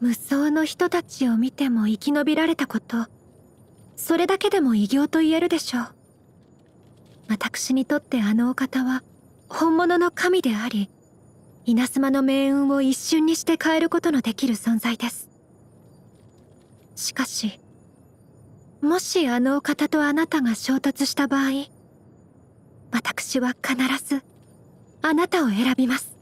無双の人たちを見ても生き延びられたことそれだけでも偉業と言えるでしょう私にとってあのお方は本物の神であり稲妻の命運を一瞬にして変えることのできる存在ですしかしもしあのお方とあなたが衝突した場合私は必ずあなたを選びます